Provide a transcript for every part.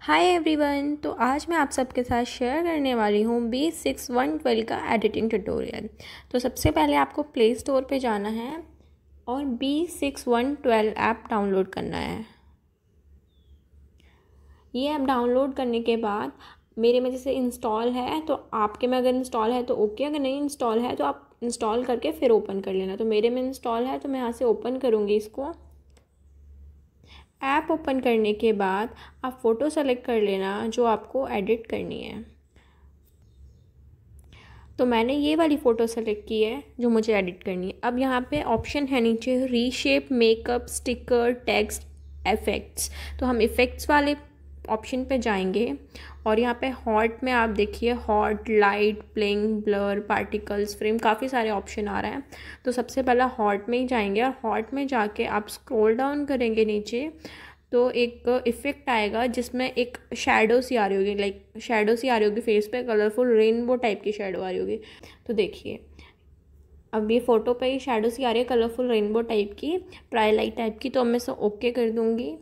hi everyone तो आज मैं आप सबके साथ शेयर करने वाली हूँ बी सिक्स वन ट्वेल्व का एडिटिंग ट्यूटोरियल तो सबसे पहले आपको प्ले स्टोर पे जाना है और B six one twelve app download करना है ये ऐप डाउनलोड करने के बाद मेरे में जैसे इंस्टॉल है तो आपके में अगर इंस्टॉल है तो ओके अगर नहीं इंस्टॉल है तो आप इंस्टॉल करके फिर ओपन कर लेना तो मेरे में इंस्टॉल है तो मैं यहाँ से ओपन करूँगी इसको ऐप ओपन करने के बाद आप फ़ोटो सेलेक्ट कर लेना जो आपको एडिट करनी है तो मैंने ये वाली फ़ोटो सेलेक्ट की है जो मुझे एडिट करनी है अब यहाँ पे ऑप्शन है नीचे reshape makeup sticker text effects तो हम इफ़ेक्ट्स वाले ऑप्शन पे जाएंगे और यहाँ पे हॉट में आप देखिए hot light playing blur particles frame काफ़ी सारे ऑप्शन आ रहे हैं तो सबसे पहला हॉट में ही जाएंगे और हॉट में जाके आप स्क्रॉल डाउन करेंगे नीचे तो एक इफ़ेक्ट आएगा जिसमें एक शेडो सी आ रही होगी लाइक शेडो सी आ रही होगी फेस पे कलरफुल रेनबो टाइप की शेडो आ रही होगी तो देखिए अब ये फ़ोटो पे ही शेडो सी आ रही है कलरफुल रेनबो टाइप की ट्राई लाइट टाइप की तो अब मैं इसे ओके कर दूँगी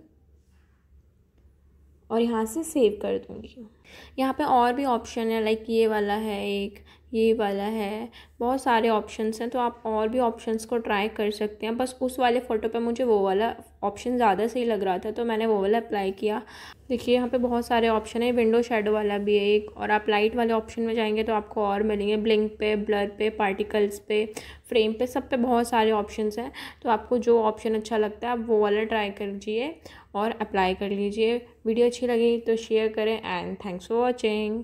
और यहाँ से सेव कर दूँगी यहाँ पे और भी ऑप्शन है लाइक ये वाला है एक ये वाला है बहुत सारे ऑप्शंस हैं तो आप और भी ऑप्शंस को ट्राई कर सकते हैं बस उस वाले फ़ोटो पे मुझे वो वाला ऑप्शन ज़्यादा सही लग रहा था तो मैंने वो वाला अप्लाई किया देखिए यहाँ पे बहुत सारे ऑप्शन है विंडो शेडो वाला भी है एक और आप लाइट वाले ऑप्शन में जाएंगे तो आपको और मिलेंगे ब्लिंक पे ब्लर पे पार्टिकल्स पे फ्रेम पे सब पे बहुत सारे ऑप्शंस हैं तो आपको जो ऑप्शन अच्छा लगता है आप वो वाला ट्राई कर लीजिए और अप्लाई कर लीजिए वीडियो अच्छी लगी तो शेयर करें एंड थैंक्स फॉर वॉचिंग